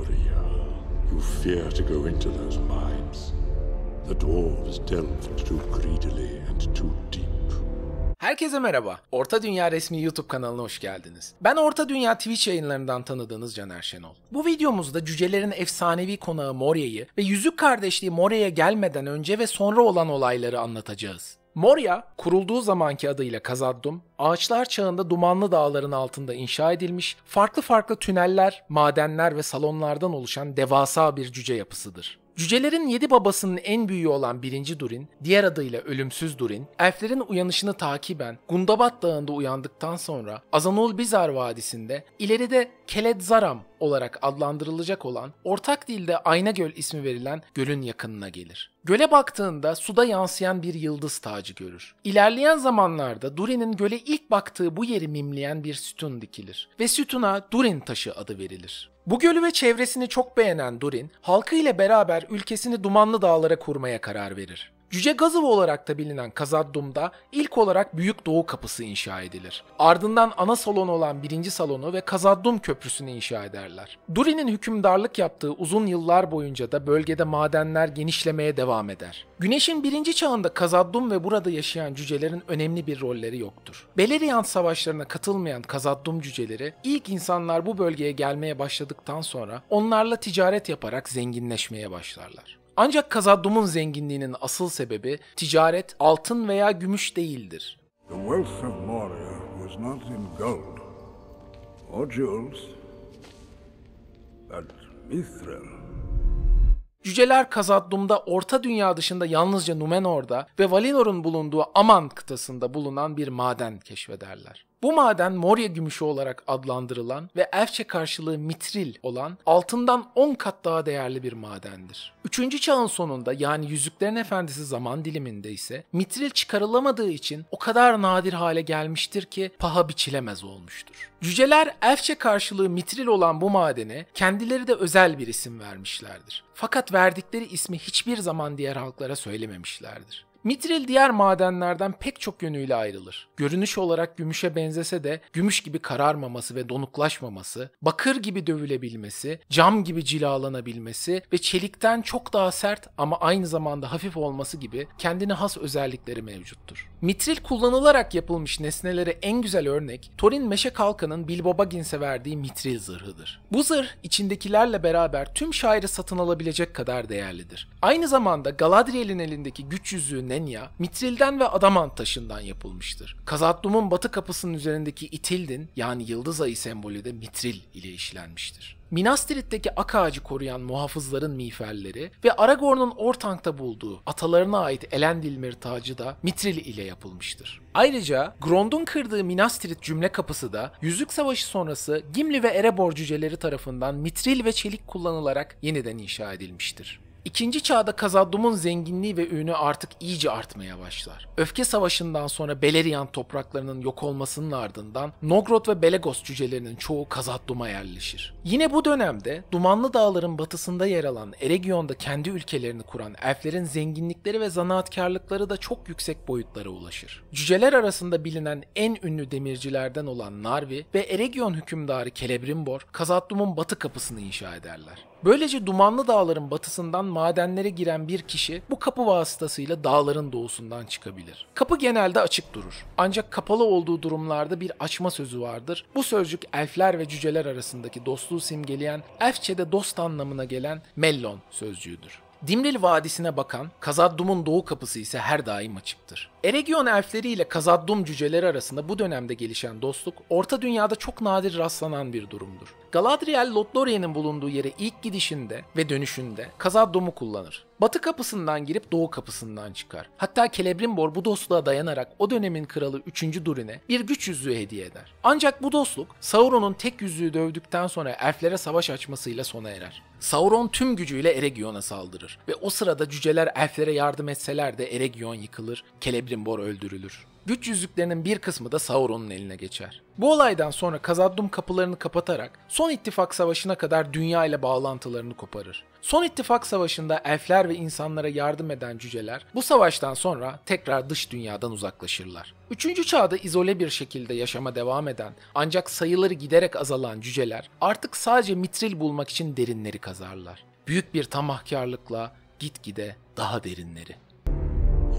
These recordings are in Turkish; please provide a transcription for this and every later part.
warrior, you fear to go into those mines. The dwarves delved too greedily and too deep. Herkese merhaba. Orta Dünya resmi YouTube kanalına hoş geldiniz. Ben Orta Dünya Twitch yayınlarından tanıdığınız Caner Şenol. Bu videomuzda cücelerin efsanevi konağı Moria'yı ve Yüzük Kardeşliği Moria'ya gelmeden önce ve sonra olan olayları anlatacağız. Moria, kurulduğu zamanki adıyla Kazaddum, ağaçlar çağında dumanlı dağların altında inşa edilmiş, farklı farklı tüneller, madenler ve salonlardan oluşan devasa bir cüce yapısıdır. Cücelerin yedi babasının en büyüğü olan birinci Durin, diğer adıyla ölümsüz Durin, elflerin uyanışını takiben Gundabat Dağı'nda uyandıktan sonra Azanul Bizar Vadisi'nde ileride Keledzaram olarak adlandırılacak olan ortak dilde Ayna Göl ismi verilen gölün yakınına gelir. Göle baktığında suda yansıyan bir yıldız tacı görür. İlerleyen zamanlarda Durin'in göle ilk baktığı bu yeri mimleyen bir sütun dikilir ve sütuna Durin taşı adı verilir. Bu gölü ve çevresini çok beğenen Durin, halkı ile beraber ülkesini dumanlı dağlara kurmaya karar verir. Cüce Gazova olarak da bilinen Kazaddum'da ilk olarak Büyük Doğu Kapısı inşa edilir. Ardından ana salon olan birinci salonu ve Kazaddum Köprüsü'nü inşa ederler. Duri'nin hükümdarlık yaptığı uzun yıllar boyunca da bölgede madenler genişlemeye devam eder. Güneşin birinci çağında Kazaddum ve burada yaşayan cücelerin önemli bir rolleri yoktur. Beleriand savaşlarına katılmayan Kazaddum cüceleri ilk insanlar bu bölgeye gelmeye başladıktan sonra onlarla ticaret yaparak zenginleşmeye başlarlar. Ancak Kazadum'un zenginliğinin asıl sebebi ticaret altın veya gümüş değildir. The wealth of Moria was not in gold or jewels, but mithril. Cüceler Kazaddum'da Orta Dünya dışında yalnızca Numenor'da ve Valinor'un bulunduğu Aman kıtasında bulunan bir maden keşfederler. Bu maden Moria gümüşü olarak adlandırılan ve Elfçe karşılığı mitril olan altından 10 kat daha değerli bir madendir. 3. çağın sonunda yani Yüzüklerin Efendisi zaman diliminde ise mitril çıkarılamadığı için o kadar nadir hale gelmiştir ki paha biçilemez olmuştur. Cüceler Elfçe karşılığı mitril olan bu madene kendileri de özel bir isim vermişlerdir. Fakat verdikleri ismi hiçbir zaman diğer halklara söylememişlerdir. Mitril diğer madenlerden pek çok yönüyle ayrılır. Görünüş olarak gümüşe benzese de gümüş gibi kararmaması ve donuklaşmaması, bakır gibi dövülebilmesi, cam gibi cilalanabilmesi ve çelikten çok daha sert ama aynı zamanda hafif olması gibi kendine has özellikleri mevcuttur. Mitril kullanılarak yapılmış nesnelere en güzel örnek Thorin Meşe Kalkan'ın Bilbo Baggins'e verdiği mitril zırhıdır. Bu zırh içindekilerle beraber tüm şairi satın alabilecek kadar değerlidir. Aynı zamanda Galadriel'in elindeki güç yüzüğü Nenya, mitrilden ve adamant taşından yapılmıştır. Kazatlum'un batı kapısının üzerindeki itildin yani yıldız ayı sembolü de mitril ile işlenmiştir. Minas Tirith'teki ak ağacı koruyan muhafızların miğferleri ve Aragorn'un Orthank'ta bulduğu atalarına ait Elendilmir tacı da mitril ile yapılmıştır. Ayrıca Grond'un kırdığı Minas Tirith cümle kapısı da Yüzük Savaşı sonrası Gimli ve Erebor cüceleri tarafından mitril ve çelik kullanılarak yeniden inşa edilmiştir. İkinci çağda Kazadum'un zenginliği ve ünü artık iyice artmaya başlar. Öfke savaşından sonra Beleriand topraklarının yok olmasının ardından Nogrod ve Belegos cücelerinin çoğu Kazadum'a yerleşir. Yine bu dönemde Dumanlı Dağların batısında yer alan Eregion'da kendi ülkelerini kuran elflerin zenginlikleri ve zanaatkarlıkları da çok yüksek boyutlara ulaşır. Cüceler arasında bilinen en ünlü demircilerden olan Narvi ve Eregion hükümdarı Celebrimbor Kazadum'un batı kapısını inşa ederler. Böylece dumanlı dağların batısından madenlere giren bir kişi bu kapı vasıtasıyla dağların doğusundan çıkabilir. Kapı genelde açık durur. Ancak kapalı olduğu durumlarda bir açma sözü vardır. Bu sözcük elfler ve cüceler arasındaki dostluğu simgeleyen, elfçede dost anlamına gelen mellon sözcüğüdür. Dimril Vadisi'ne bakan Kazaddum'un doğu kapısı ise her daim açıktır. Eregion elfleri ile Kazaddum cüceleri arasında bu dönemde gelişen dostluk, Orta Dünya'da çok nadir rastlanan bir durumdur. Galadriel Lothlorien'in bulunduğu yere ilk gidişinde ve dönüşünde Kazaddum'u kullanır. Batı kapısından girip doğu kapısından çıkar. Hatta Celebrimbor bu dostluğa dayanarak o dönemin kralı 3. Durin'e bir güç yüzüğü hediye eder. Ancak bu dostluk Sauron'un tek yüzüğü dövdükten sonra elflere savaş açmasıyla sona erer. Sauron tüm gücüyle Eregion'a saldırır ve o sırada cüceler elflere yardım etseler de Eregion yıkılır, Celebrimbor öldürülür güç yüzüklerinin bir kısmı da Sauron'un eline geçer. Bu olaydan sonra Kazaddum kapılarını kapatarak Son ittifak Savaşı'na kadar dünya ile bağlantılarını koparır. Son ittifak Savaşı'nda elfler ve insanlara yardım eden cüceler bu savaştan sonra tekrar dış dünyadan uzaklaşırlar. Üçüncü çağda izole bir şekilde yaşama devam eden ancak sayıları giderek azalan cüceler artık sadece mitril bulmak için derinleri kazarlar. Büyük bir tamahkarlıkla gitgide daha derinleri.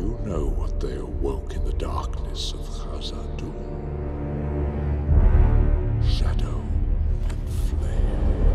You know what they awoke in the darkness of Khazad-dûm. Shadow and flame.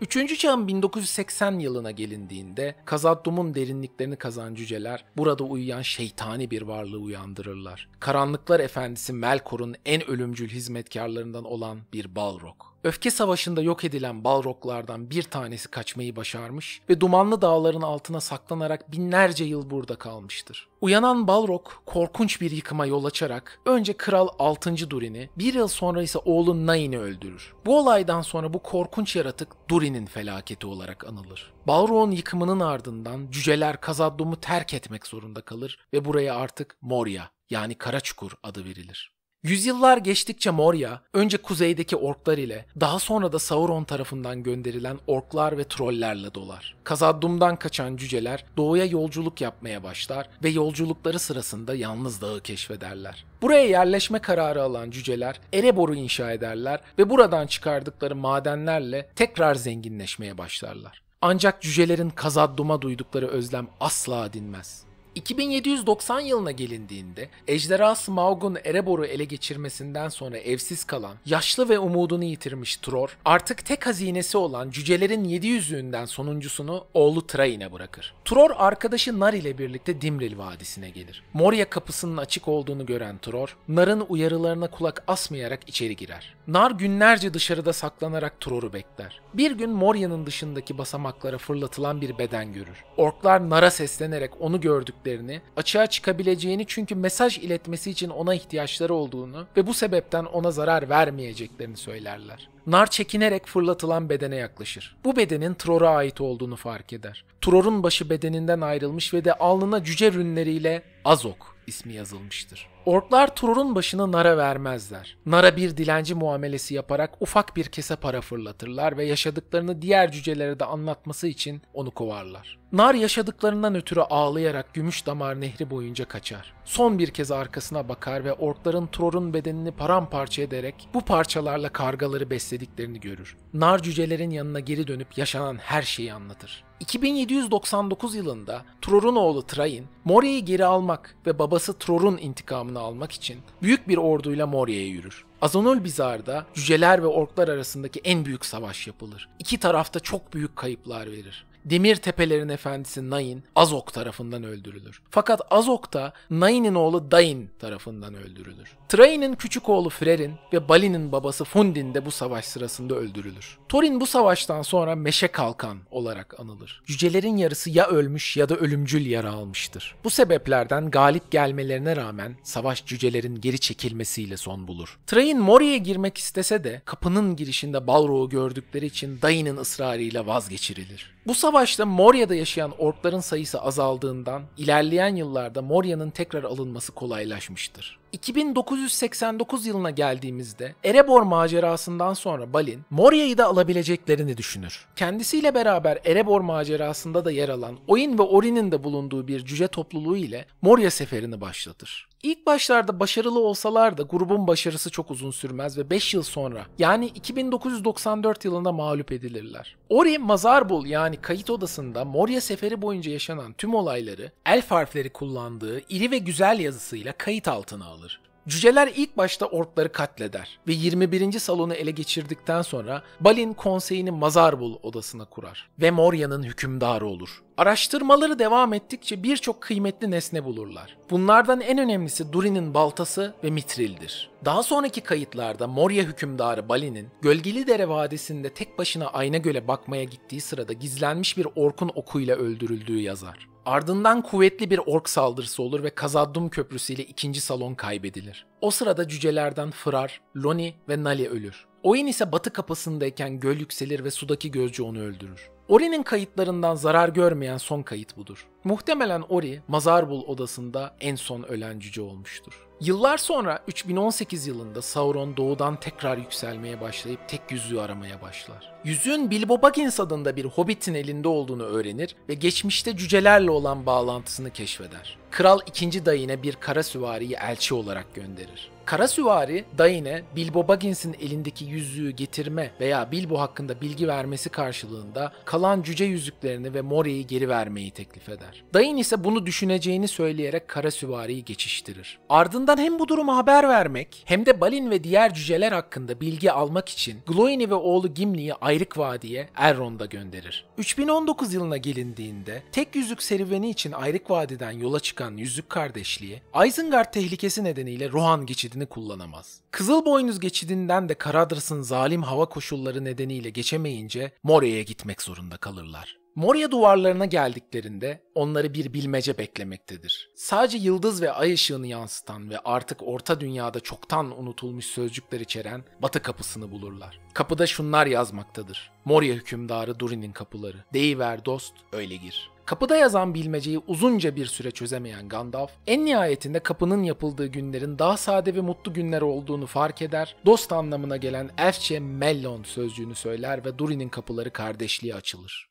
Üçüncü çağın 1980 yılına gelindiğinde khazad derinliklerini kazan cüceler burada uyuyan şeytani bir varlığı uyandırırlar. Karanlıklar Efendisi Melkor'un en ölümcül hizmetkarlarından olan bir Balrog. Öfke Savaşı'nda yok edilen Balroglardan bir tanesi kaçmayı başarmış ve Dumanlı Dağların altına saklanarak binlerce yıl burada kalmıştır. Uyanan Balrog korkunç bir yıkıma yol açarak önce Kral 6. Durin'i, bir yıl sonra ise oğlu Nain'i öldürür. Bu olaydan sonra bu korkunç yaratık Durin'in felaketi olarak anılır. Balrog'un yıkımının ardından cüceler khazad terk etmek zorunda kalır ve buraya artık Moria yani Kara Çukur adı verilir. Yüzyıllar geçtikçe Moria, önce kuzeydeki orklar ile, daha sonra da Sauron tarafından gönderilen orklar ve trollerle dolar. Kazaddum'dan kaçan cüceler doğuya yolculuk yapmaya başlar ve yolculukları sırasında yalnız dağı keşfederler. Buraya yerleşme kararı alan cüceler Erebor'u inşa ederler ve buradan çıkardıkları madenlerle tekrar zenginleşmeye başlarlar. Ancak cücelerin Kazaddum'a duydukları özlem asla dinmez. 2790 yılına gelindiğinde ejderha Smaug'un Erebor'u ele geçirmesinden sonra evsiz kalan, yaşlı ve umudunu yitirmiş Tror, artık tek hazinesi olan cücelerin 700'ünden sonuncusunu oğlu Train'e bırakır. Tror arkadaşı Nar ile birlikte Dimril Vadisi'ne gelir. Moria kapısının açık olduğunu gören Tror, Nar'ın uyarılarına kulak asmayarak içeri girer. Nar günlerce dışarıda saklanarak Tror'u bekler. Bir gün Moria'nın dışındaki basamaklara fırlatılan bir beden görür. Orklar Nar'a seslenerek onu gördük kimliklerini, açığa çıkabileceğini çünkü mesaj iletmesi için ona ihtiyaçları olduğunu ve bu sebepten ona zarar vermeyeceklerini söylerler. Nar çekinerek fırlatılan bedene yaklaşır. Bu bedenin Tror'a ait olduğunu fark eder. Tror'un başı bedeninden ayrılmış ve de alnına cüce rünleriyle Azok ismi yazılmıştır. Orklar Turur'un başına nara vermezler. Nara bir dilenci muamelesi yaparak ufak bir kese para fırlatırlar ve yaşadıklarını diğer cücelere de anlatması için onu kovarlar. Nar yaşadıklarından ötürü ağlayarak gümüş damar nehri boyunca kaçar. Son bir kez arkasına bakar ve orkların Tror'un bedenini paramparça ederek bu parçalarla kargaları beslediklerini görür. Nar cücelerin yanına geri dönüp yaşanan her şeyi anlatır. 2799 yılında Tror'un oğlu Train, Moria'yı geri almak ve babası Tror'un intikamını intikamını almak için büyük bir orduyla Moria'ya yürür. Azonul Bizar'da cüceler ve orklar arasındaki en büyük savaş yapılır. İki tarafta çok büyük kayıplar verir. Demir Tepelerin Efendisi Nain Azok tarafından öldürülür. Fakat Azok da Nain'in oğlu Dain tarafından öldürülür. Train'in küçük oğlu Frer'in ve Balin'in babası Fundin de bu savaş sırasında öldürülür. Thorin bu savaştan sonra Meşe Kalkan olarak anılır. Yücelerin yarısı ya ölmüş ya da ölümcül yara almıştır. Bu sebeplerden galip gelmelerine rağmen savaş cücelerin geri çekilmesiyle son bulur. Train Mori'ye girmek istese de kapının girişinde Balrog'u gördükleri için Dain'in ısrarıyla vazgeçirilir. Bu savaş savaşta Moria'da yaşayan orkların sayısı azaldığından ilerleyen yıllarda Moria'nın tekrar alınması kolaylaşmıştır. 2989 yılına geldiğimizde Erebor macerasından sonra Balin Moria'yı da alabileceklerini düşünür. Kendisiyle beraber Erebor macerasında da yer alan Oin ve Orin'in de bulunduğu bir cüce topluluğu ile Moria seferini başlatır. İlk başlarda başarılı olsalar da grubun başarısı çok uzun sürmez ve 5 yıl sonra yani 2994 yılında mağlup edilirler. Ori Mazarbul yani kayıt odasında Moria seferi boyunca yaşanan tüm olayları elf harfleri kullandığı iri ve güzel yazısıyla kayıt altına alır. Cüceler ilk başta orkları katleder ve 21. salonu ele geçirdikten sonra Balin konseyini Mazarbul odasına kurar ve Moria'nın hükümdarı olur. Araştırmaları devam ettikçe birçok kıymetli nesne bulurlar. Bunlardan en önemlisi Durin'in baltası ve mitrildir. Daha sonraki kayıtlarda Morya hükümdarı Bali'nin Gölgeli Dere Vadisi'nde tek başına Ayna Göl'e bakmaya gittiği sırada gizlenmiş bir orkun okuyla öldürüldüğü yazar. Ardından kuvvetli bir ork saldırısı olur ve Kazaddum Köprüsü ile ikinci salon kaybedilir. O sırada cücelerden Fırar, Loni ve Nali ölür. Oin ise batı kapısındayken göl yükselir ve sudaki gözcü onu öldürür. Ori'nin kayıtlarından zarar görmeyen son kayıt budur. Muhtemelen Ori, Mazarbul odasında en son ölen cüce olmuştur. Yıllar sonra 3018 yılında Sauron doğudan tekrar yükselmeye başlayıp tek yüzüğü aramaya başlar. Yüzüğün Bilbo Baggins adında bir hobbitin elinde olduğunu öğrenir ve geçmişte cücelerle olan bağlantısını keşfeder. Kral 2. dayına bir kara süvariyi elçi olarak gönderir. Kara süvari Dayne, Bilbo Baggins'in elindeki yüzüğü getirme veya Bilbo hakkında bilgi vermesi karşılığında kalan cüce yüzüklerini ve Moria'yı geri vermeyi teklif eder. Dayne ise bunu düşüneceğini söyleyerek kara süvariyi geçiştirir. Ardından hem bu durumu haber vermek hem de Balin ve diğer cüceler hakkında bilgi almak için Gloini ve oğlu Gimli'yi Ayrık Vadi'ye Elrond'a gönderir. 3019 yılına gelindiğinde tek yüzük serüveni için Ayrık Vadi'den yola çıkan yüzük kardeşliği Isengard tehlikesi nedeniyle Rohan geçidi geçidini kullanamaz. Kızılboynuz geçidinden de Karadras'ın zalim hava koşulları nedeniyle geçemeyince Moria'ya gitmek zorunda kalırlar. Moria duvarlarına geldiklerinde onları bir bilmece beklemektedir. Sadece yıldız ve ay ışığını yansıtan ve artık orta dünyada çoktan unutulmuş sözcükler içeren batı kapısını bulurlar. Kapıda şunlar yazmaktadır. Moria hükümdarı Durin'in kapıları. Deyiver dost öyle gir. Kapıda yazan bilmeceyi uzunca bir süre çözemeyen Gandalf, en nihayetinde kapının yapıldığı günlerin daha sade ve mutlu günler olduğunu fark eder, dost anlamına gelen Elfçe Mellon sözcüğünü söyler ve Durin'in kapıları kardeşliğe açılır.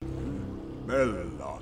Mellon.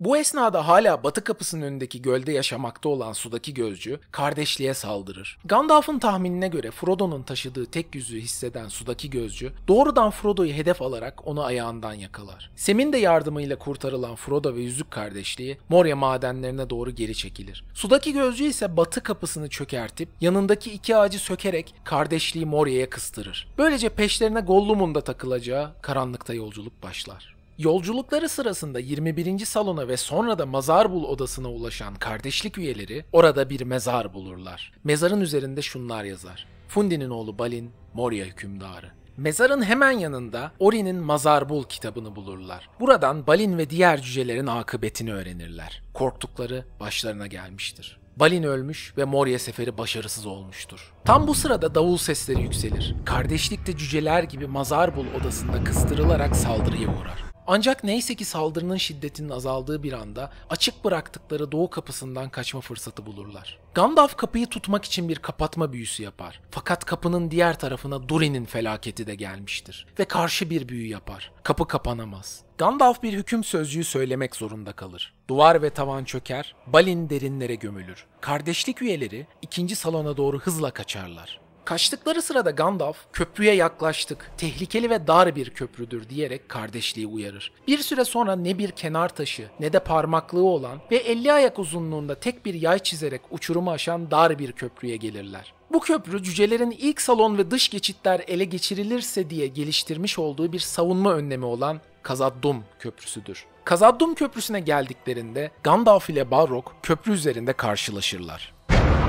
Bu esnada hala batı kapısının önündeki gölde yaşamakta olan sudaki gözcü kardeşliğe saldırır. Gandalf'ın tahminine göre Frodo'nun taşıdığı tek yüzüğü hisseden sudaki gözcü doğrudan Frodo'yu hedef alarak onu ayağından yakalar. Sem'in de yardımıyla kurtarılan Frodo ve yüzük kardeşliği Moria madenlerine doğru geri çekilir. Sudaki gözcü ise batı kapısını çökertip yanındaki iki ağacı sökerek kardeşliği Moria'ya kıstırır. Böylece peşlerine Gollum'un da takılacağı karanlıkta yolculuk başlar. Yolculukları sırasında 21. salona ve sonra da Mazarbul odasına ulaşan kardeşlik üyeleri orada bir mezar bulurlar. Mezarın üzerinde şunlar yazar. Fundi'nin oğlu Balin, Moria hükümdarı. Mezarın hemen yanında Ori'nin Mazarbul kitabını bulurlar. Buradan Balin ve diğer cücelerin akıbetini öğrenirler. Korktukları başlarına gelmiştir. Balin ölmüş ve Moria seferi başarısız olmuştur. Tam bu sırada davul sesleri yükselir. Kardeşlikte cüceler gibi Mazarbul odasında kıstırılarak saldırıya uğrar. Ancak neyse ki saldırının şiddetinin azaldığı bir anda açık bıraktıkları doğu kapısından kaçma fırsatı bulurlar. Gandalf kapıyı tutmak için bir kapatma büyüsü yapar. Fakat kapının diğer tarafına Durin'in felaketi de gelmiştir ve karşı bir büyü yapar. Kapı kapanamaz. Gandalf bir hüküm sözcüğü söylemek zorunda kalır. Duvar ve tavan çöker, Balin derinlere gömülür. Kardeşlik üyeleri ikinci salona doğru hızla kaçarlar. Kaçtıkları sırada Gandalf köprüye yaklaştık, tehlikeli ve dar bir köprüdür diyerek kardeşliği uyarır. Bir süre sonra ne bir kenar taşı ne de parmaklığı olan ve 50 ayak uzunluğunda tek bir yay çizerek uçurumu aşan dar bir köprüye gelirler. Bu köprü cücelerin ilk salon ve dış geçitler ele geçirilirse diye geliştirmiş olduğu bir savunma önlemi olan Kazaddum Köprüsü'dür. Kazaddum Köprüsü'ne geldiklerinde Gandalf ile Balrog köprü üzerinde karşılaşırlar.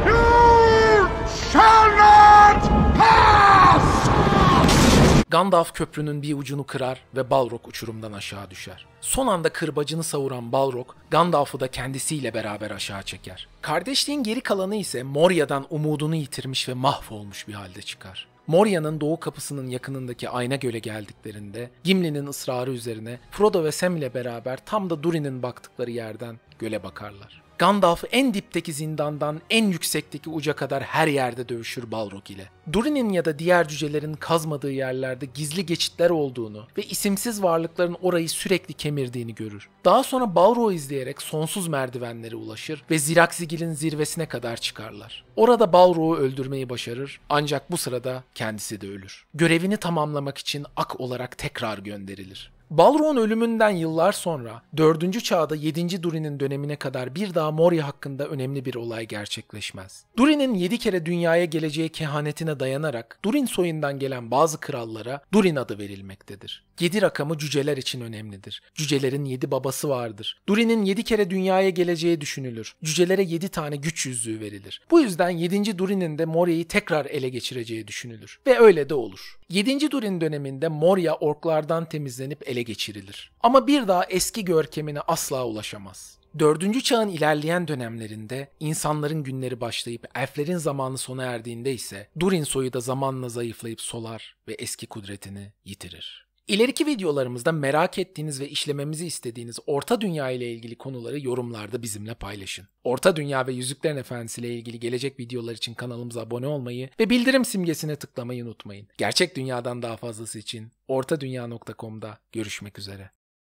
You shall Gandalf köprünün bir ucunu kırar ve Balrog uçurumdan aşağı düşer. Son anda kırbacını savuran Balrog, Gandalf'ı da kendisiyle beraber aşağı çeker. Kardeşliğin geri kalanı ise Moria'dan umudunu yitirmiş ve mahvolmuş bir halde çıkar. Moria'nın doğu kapısının yakınındaki Ayna Göl'e geldiklerinde Gimli'nin ısrarı üzerine Frodo ve Sam ile beraber tam da Durin'in baktıkları yerden göle bakarlar. Gandalf en dipteki zindandan en yüksekteki uca kadar her yerde dövüşür Balrog ile. Durin'in ya da diğer cücelerin kazmadığı yerlerde gizli geçitler olduğunu ve isimsiz varlıkların orayı sürekli kemirdiğini görür. Daha sonra Balrog'u izleyerek sonsuz merdivenlere ulaşır ve Zirakzigil'in zirvesine kadar çıkarlar. Orada Balrog'u öldürmeyi başarır ancak bu sırada kendisi de ölür. Görevini tamamlamak için ak olarak tekrar gönderilir. Balrog'un ölümünden yıllar sonra 4. çağda 7. Durin'in dönemine kadar bir daha Moria hakkında önemli bir olay gerçekleşmez. Durin'in 7 kere dünyaya geleceği kehanetine dayanarak Durin soyundan gelen bazı krallara Durin adı verilmektedir. 7 rakamı cüceler için önemlidir. Cücelerin 7 babası vardır. Durin'in 7 kere dünyaya geleceği düşünülür. Cücelere 7 tane güç yüzüğü verilir. Bu yüzden 7. Durin'in de Moria'yı tekrar ele geçireceği düşünülür. Ve öyle de olur. 7. Durin döneminde Moria orklardan temizlenip ele ele geçirilir. Ama bir daha eski görkemine asla ulaşamaz. Dördüncü çağın ilerleyen dönemlerinde insanların günleri başlayıp elflerin zamanı sona erdiğinde ise Durin soyu da zamanla zayıflayıp solar ve eski kudretini yitirir. İleriki videolarımızda merak ettiğiniz ve işlememizi istediğiniz Orta Dünya ile ilgili konuları yorumlarda bizimle paylaşın. Orta Dünya ve Yüzüklerin Efendisi ile ilgili gelecek videolar için kanalımıza abone olmayı ve bildirim simgesine tıklamayı unutmayın. Gerçek dünyadan daha fazlası için ortadunya.com'da görüşmek üzere.